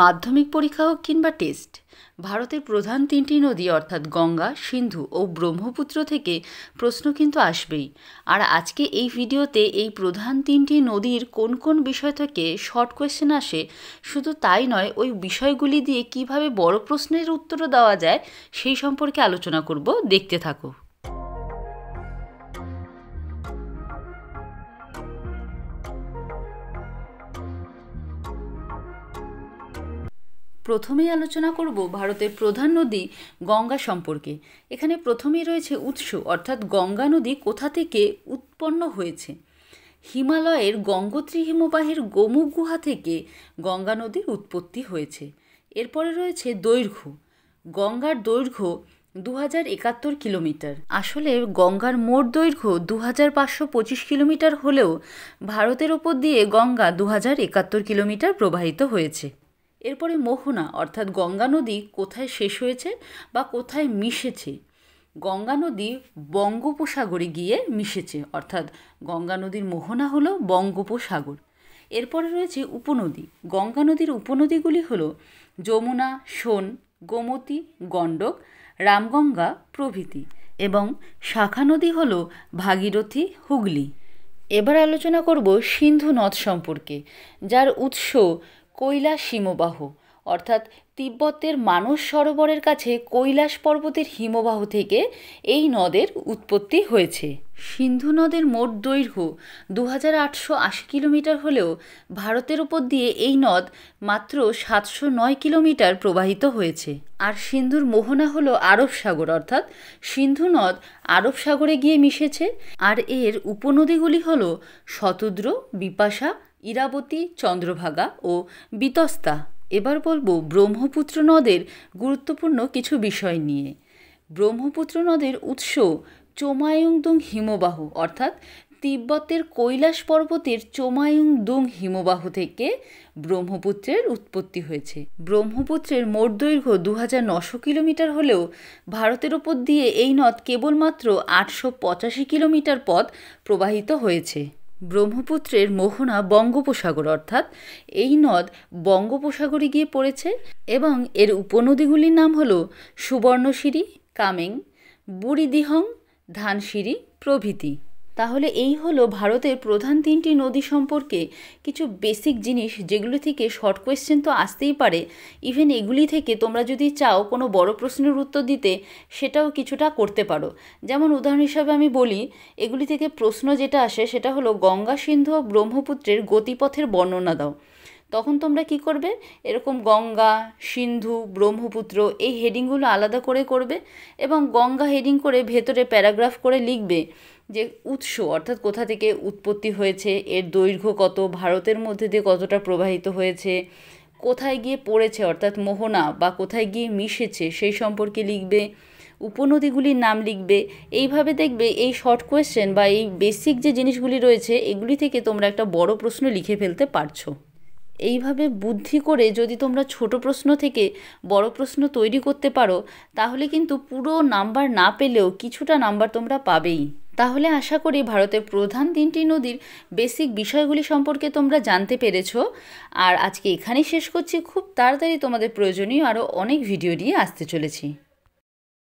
মাধ্যমিক পরীক্ষা হোক কিংবা টেস্ট ভারতের প্রধান তিনটি নদী অর্থাৎ গঙ্গা সিন্ধু ও ব্রহ্মপুত্র থেকে প্রশ্ন কিন্তু আসবেই আর আজকে এই ভিডিওতে এই প্রধান তিনটি নদীর কোন কোন বিষয় থেকে শর্ট কোয়েশ্চেন আসে শুধু তাই নয় ওই বিষয়গুলি দিয়ে কিভাবে বড় প্রশ্নের উত্তর দেওয়া যায় সেই সম্পর্কে আলোচনা করব দেখতে থাকো প্রথমেই আলোচনা করব ভারতের প্রধান নদী গঙ্গা সম্পর্কে এখানে প্রথমেই রয়েছে উৎস অর্থাৎ গঙ্গা নদী কোথা থেকে উৎপন্ন হয়েছে হিমালয়ের গঙ্গোত্রী হিমবাহের গোমুখ গুহা থেকে গঙ্গা নদীর উৎপত্তি হয়েছে এরপরে রয়েছে দৈর্ঘ্য গঙ্গার দৈর্ঘ্য দু হাজার একাত্তর কিলোমিটার আসলে গঙ্গার মোট দৈর্ঘ্য দু হাজার পাঁচশো পঁচিশ কিলোমিটার হলেও ভারতের ওপর দিয়ে গঙ্গা দু হাজার একাত্তর কিলোমিটার প্রবাহিত হয়েছে এরপরে মোহনা অর্থাৎ গঙ্গা নদী কোথায় শেষ হয়েছে বা কোথায় মিশেছে গঙ্গা নদী বঙ্গোপসাগরে গিয়ে মিশেছে অর্থাৎ গঙ্গা নদীর মোহনা হলো বঙ্গোপসাগর এরপরে রয়েছে উপনদী গঙ্গা নদীর উপনদীগুলি হলো যমুনা সোন গোমতী গণ্ডক রামগঙ্গা প্রভৃতি এবং শাখা নদী হল ভাগীরথী হুগলি এবার আলোচনা করব সিন্ধু নদ সম্পর্কে যার উৎস কৈলাসীমবাহ অর্থাৎ তিব্বতের মানস সরোবরের কাছে কৈলাস পর্বতের হিমবাহ থেকে এই নদের উৎপত্তি হয়েছে সিন্ধু নদের মোট দৈর্ঘ্য দু হাজার আটশো আশি কিলোমিটার হলেও ভারতের ওপর দিয়ে এই নদ মাত্র সাতশো নয় কিলোমিটার প্রবাহিত হয়েছে আর সিন্ধুর মোহনা হলো আরব সাগর অর্থাৎ সিন্ধু নদ আরব সাগরে গিয়ে মিশেছে আর এর উপনদীগুলি হল শতদ্র বিপাশা ইরাবতী চন্দ্রভাগা ও বিতস্তা এবার বলবো ব্রহ্মপুত্র নদের গুরুত্বপূর্ণ কিছু বিষয় নিয়ে ব্রহ্মপুত্র নদের উৎস চোমায়ুংদুং হিমবাহ অর্থাৎ তিব্বতের কৈলাস পর্বতের চোমায়ুংদুং হিমবাহ থেকে ব্রহ্মপুত্রের উৎপত্তি হয়েছে ব্রহ্মপুত্রের মোট দৈর্ঘ্য দু হাজার নশো কিলোমিটার হলেও ভারতের ওপর দিয়ে এই নদ কেবলমাত্র আটশো পঁচাশি কিলোমিটার পথ প্রবাহিত হয়েছে ব্রহ্মপুত্রের মোহনা বঙ্গোপসাগর অর্থাৎ এই নদ বঙ্গোপসাগরে গিয়ে পড়েছে এবং এর উপনদীগুলির নাম হল সুবর্ণশিরি কামেং বুড়িদিহং ধানশিরি প্রভৃতি তাহলে এই হলো ভারতের প্রধান তিনটি নদী সম্পর্কে কিছু বেসিক জিনিস যেগুলি থেকে শর্ট কোয়েশ্চেন তো আসতেই পারে ইভেন এগুলি থেকে তোমরা যদি চাও কোনো বড় প্রশ্নের উত্তর দিতে সেটাও কিছুটা করতে পারো যেমন উদাহরণ হিসাবে আমি বলি এগুলি থেকে প্রশ্ন যেটা আসে সেটা হলো গঙ্গা সিন্ধু ব্রহ্মপুত্রের গতিপথের বর্ণনা দাও তখন তোমরা কি করবে এরকম গঙ্গা সিন্ধু ব্রহ্মপুত্র এই হেডিংগুলো আলাদা করে করবে এবং গঙ্গা হেডিং করে ভেতরে প্যারাগ্রাফ করে লিখবে যে উৎস অর্থাৎ কোথা থেকে উৎপত্তি হয়েছে এর দৈর্ঘ্য কত ভারতের মধ্যে দিয়ে কতটা প্রবাহিত হয়েছে কোথায় গিয়ে পড়েছে অর্থাৎ মোহনা বা কোথায় গিয়ে মিশেছে সেই সম্পর্কে লিখবে উপনদীগুলির নাম লিখবে এইভাবে দেখবে এই শর্ট কোয়েশ্চেন বা এই বেসিক যে জিনিসগুলি রয়েছে এগুলি থেকে তোমরা একটা বড় প্রশ্ন লিখে ফেলতে পারছো এইভাবে বুদ্ধি করে যদি তোমরা ছোট প্রশ্ন থেকে বড় প্রশ্ন তৈরি করতে পারো তাহলে কিন্তু পুরো নাম্বার না পেলেও কিছুটা নাম্বার তোমরা পাবেই তাহলে আশা করি ভারতের প্রধান তিনটি নদীর বেসিক বিষয়গুলি সম্পর্কে তোমরা জানতে পেরেছ আর আজকে এখানেই শেষ করছি খুব তাড়াতাড়ি তোমাদের প্রয়োজনীয় আরও অনেক ভিডিও নিয়ে আসতে চলেছি